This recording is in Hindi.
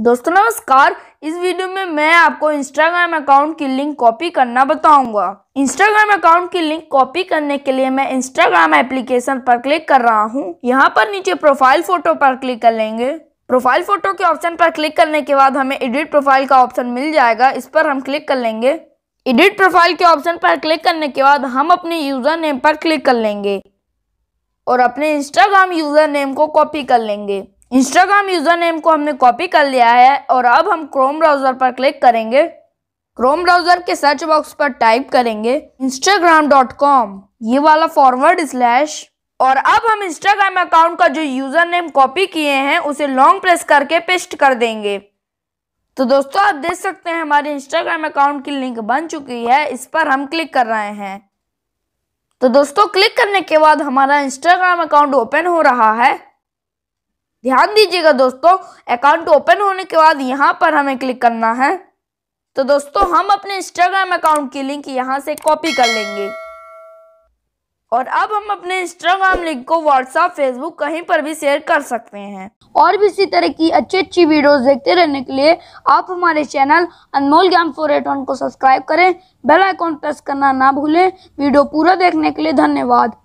दोस्तों नमस्कार इस वीडियो में मैं आपको इंस्टाग्राम अकाउंट की लिंक कॉपी करना बताऊंगा इंस्टाग्राम अकाउंट की लिंक कॉपी करने के लिए मैं इंस्टाग्राम एप्लीकेशन पर क्लिक कर रहा हूं। यहां पर नीचे प्रोफाइल फोटो पर क्लिक कर लेंगे प्रोफाइल फोटो के ऑप्शन पर क्लिक करने के बाद हमें एडिट प्रोफाइल का ऑप्शन मिल जाएगा इस पर हम क्लिक कर लेंगे एडिट प्रोफाइल के ऑप्शन पर क्लिक करने के बाद हम अपने यूजर नेम पर क्लिक कर लेंगे और अपने इंस्टाग्राम यूजर नेम को कॉपी कर लेंगे इंस्टाग्राम यूज़र नेम को हमने कॉपी कर लिया है और अब हम क्रोम ब्राउज़र पर क्लिक करेंगे क्रोम ब्राउज़र के सर्च बॉक्स पर टाइप करेंगे इंस्टाग्राम डॉट कॉम ये वाला फॉरवर्ड स्लैश और अब हम इंस्टाग्राम अकाउंट का जो यूज़र नेम कॉपी किए हैं उसे लॉन्ग प्रेस करके पेस्ट कर देंगे तो दोस्तों आप देख सकते हैं हमारे इंस्टाग्राम अकाउंट की लिंक बन चुकी है इस पर हम क्लिक कर रहे हैं तो दोस्तों क्लिक करने के बाद हमारा इंस्टाग्राम अकाउंट ओपन हो रहा है ध्यान दीजिएगा दोस्तों अकाउंट ओपन होने के बाद यहाँ पर हमें क्लिक करना है तो दोस्तों हम अपने इंस्टाग्राम अकाउंट की लिंक यहाँ से कॉपी कर लेंगे और अब हम अपने इंस्टाग्राम लिंक को व्हाट्सएप फेसबुक कहीं पर भी शेयर कर सकते हैं और भी इसी तरह की अच्छी अच्छी वीडियोस देखते रहने के लिए आप हमारे channel Anmol Gyan four eight one को सब्सक्राइब करें बेल आइकॉन प्रेस करना ना भूलें वीडियो पूरा देखने के लिए धन्यवाद